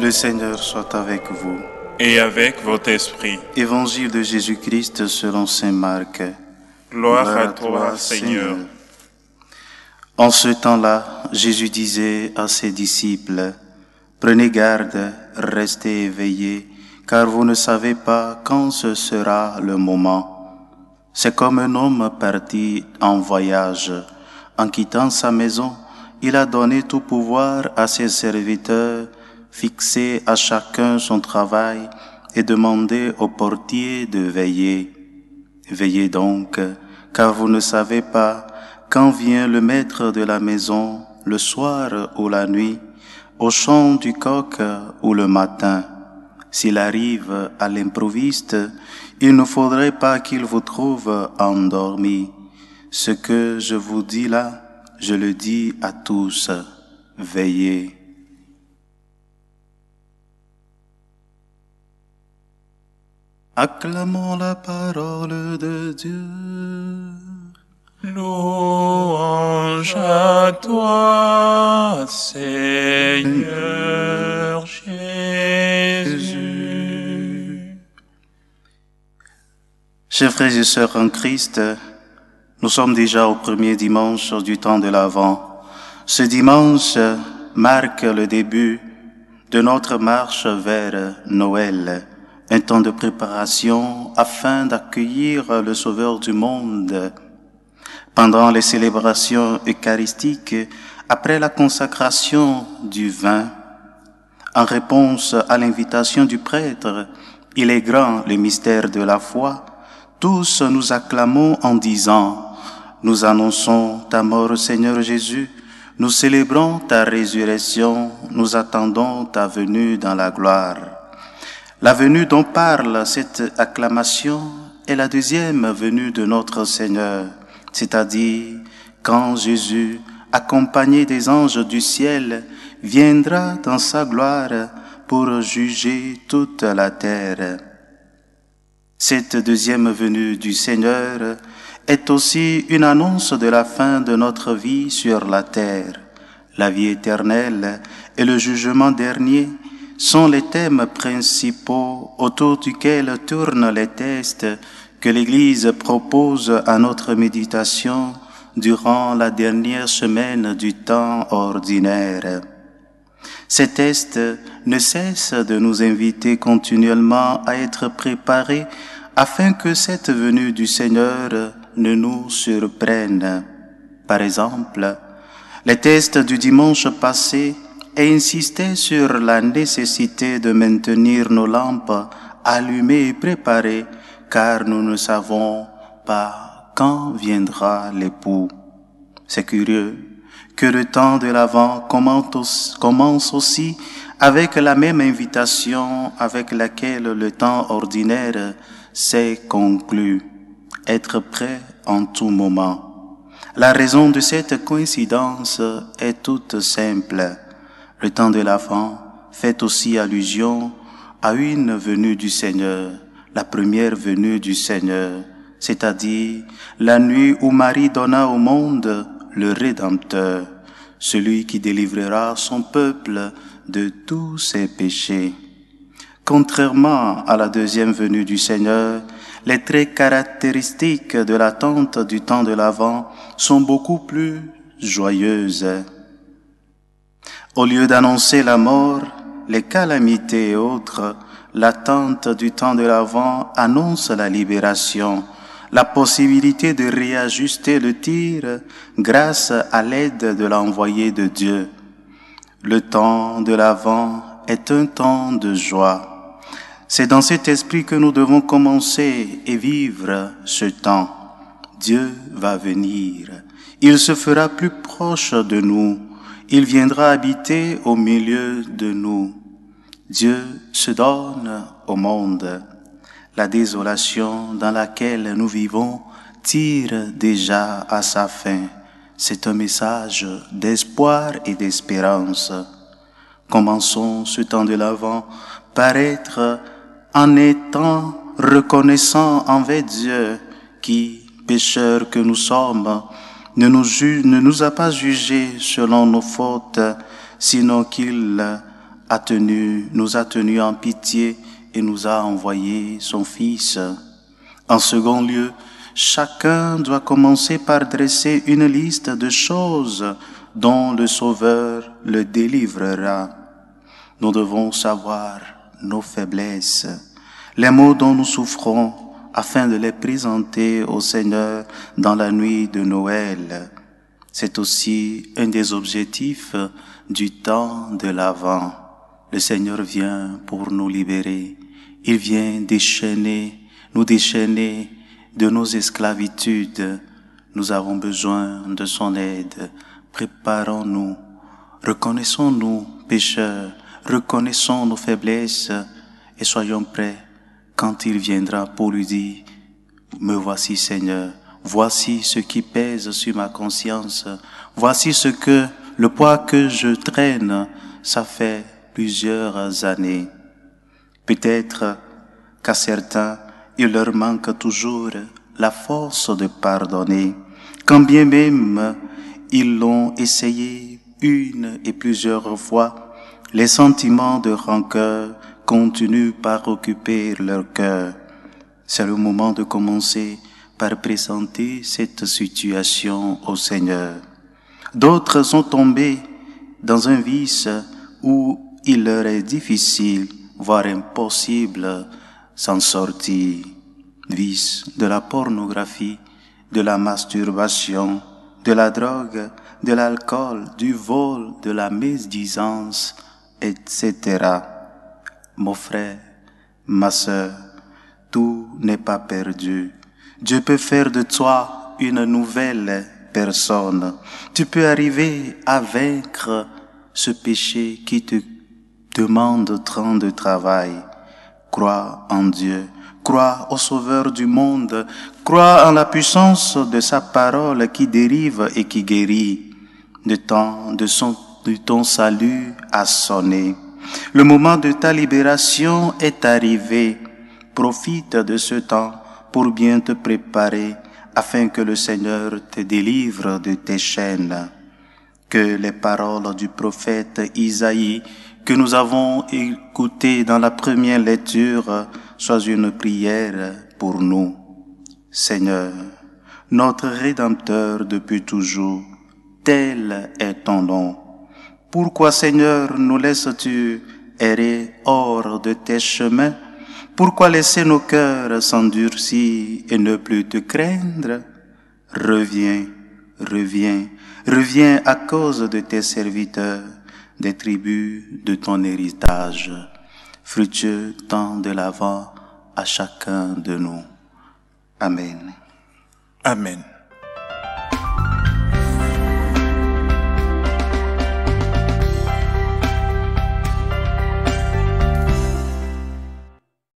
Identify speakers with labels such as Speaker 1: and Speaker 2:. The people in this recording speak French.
Speaker 1: Le Seigneur soit avec vous. Et avec votre esprit. Évangile de Jésus-Christ selon Saint Marc. Gloire, à, toi, Seigneur. En ce temps-là, Jésus disait à ses disciples, Prenez garde, restez éveillés, car vous ne savez pas quand ce sera le moment. C'est comme un homme parti en voyage. En quittant sa maison, il a donné tout pouvoir à ses serviteurs Fixez à chacun son travail et demandez au portier de veiller. Veillez donc, car vous ne savez pas quand vient le maître de la maison, le soir ou la nuit, au chant du coq ou le matin. S'il arrive à l'improviste, il ne faudrait pas qu'il vous trouve endormi. Ce que je vous dis là, je le dis à tous, veillez. Acclamons la parole de Dieu. Louange à toi, Seigneur Jésus. Chers frères et sœurs en Christ, nous sommes déjà au premier dimanche du temps de l'Avent. Ce dimanche marque le début de notre marche vers Noël un temps de préparation afin d'accueillir le Sauveur du monde. Pendant les célébrations eucharistiques, après la consacration du vin, en réponse à l'invitation du prêtre, il est grand le mystère de la foi, tous nous acclamons en disant, nous annonçons ta mort Seigneur Jésus, nous célébrons ta résurrection, nous attendons ta venue dans la gloire. La venue dont parle cette acclamation est la deuxième venue de notre Seigneur, c'est-à-dire quand Jésus, accompagné des anges du ciel, viendra dans sa gloire pour juger toute la terre. Cette deuxième venue du Seigneur est aussi une annonce de la fin de notre vie sur la terre, la vie éternelle et le jugement dernier sont les thèmes principaux autour duquel tournent les tests que l'Église propose à notre méditation durant la dernière semaine du temps ordinaire. Ces tests ne cessent de nous inviter continuellement à être préparés afin que cette venue du Seigneur ne nous surprenne. Par exemple, les tests du dimanche passé et insister sur la nécessité de maintenir nos lampes allumées et préparées, car nous ne savons pas quand viendra l'époux. C'est curieux que le temps de l'Avent commence aussi avec la même invitation avec laquelle le temps ordinaire s'est conclu, être prêt en tout moment. La raison de cette coïncidence est toute simple. Le temps de l'Avent fait aussi allusion à une venue du Seigneur, la première venue du Seigneur, c'est-à-dire la nuit où Marie donna au monde le Rédempteur, celui qui délivrera son peuple de tous ses péchés. Contrairement à la deuxième venue du Seigneur, les traits caractéristiques de l'attente du temps de l'Avent sont beaucoup plus joyeuses. Au lieu d'annoncer la mort, les calamités et autres, l'attente du temps de l'avant annonce la libération, la possibilité de réajuster le tir grâce à l'aide de l'envoyé de Dieu. Le temps de l'avant est un temps de joie. C'est dans cet esprit que nous devons commencer et vivre ce temps. Dieu va venir. Il se fera plus proche de nous. Il viendra habiter au milieu de nous. Dieu se donne au monde. La désolation dans laquelle nous vivons tire déjà à sa fin. C'est un message d'espoir et d'espérance. Commençons ce temps de l'avant par être en étant reconnaissant envers Dieu qui, pécheurs que nous sommes, ne nous, ne nous a pas jugés selon nos fautes, sinon qu'il a tenu, nous a tenus en pitié et nous a envoyé son Fils. En second lieu, chacun doit commencer par dresser une liste de choses dont le Sauveur le délivrera. Nous devons savoir nos faiblesses, les maux dont nous souffrons afin de les présenter au Seigneur dans la nuit de Noël. C'est aussi un des objectifs du temps de l'Avent. Le Seigneur vient pour nous libérer. Il vient déchaîner, nous déchaîner de nos esclavitudes. Nous avons besoin de son aide. Préparons-nous. Reconnaissons-nous, pécheurs. Reconnaissons nos faiblesses et soyons prêts quand il viendra pour lui dire, me voici Seigneur, voici ce qui pèse sur ma conscience, voici ce que le poids que je traîne, ça fait plusieurs années. Peut-être qu'à certains, il leur manque toujours la force de pardonner, quand bien même ils l'ont essayé une et plusieurs fois, les sentiments de rancœur continue par occuper leur cœur. C'est le moment de commencer par présenter cette situation au Seigneur. D'autres sont tombés dans un vice où il leur est difficile, voire impossible, s'en sortir. Vice de la pornographie, de la masturbation, de la drogue, de l'alcool, du vol, de la mésdisance, etc mon frère, ma sœur, tout n'est pas perdu. Dieu peut faire de toi une nouvelle personne. Tu peux arriver à vaincre ce péché qui te demande tant de travail. Crois en Dieu, crois au Sauveur du monde, crois en la puissance de sa parole qui dérive et qui guérit. Le temps de, son, de ton salut a sonné. Le moment de ta libération est arrivé. Profite de ce temps pour bien te préparer afin que le Seigneur te délivre de tes chaînes. Que les paroles du prophète Isaïe que nous avons écoutées dans la première lecture soient une prière pour nous. Seigneur, notre Rédempteur depuis toujours, tel est ton nom. Pourquoi, Seigneur, nous laisses-tu errer hors de tes chemins Pourquoi laisser nos cœurs s'endurcir et ne plus te craindre Reviens, reviens, reviens à cause de tes serviteurs, des tribus de ton héritage. Fructueux temps de l'avant à chacun de nous. Amen. Amen.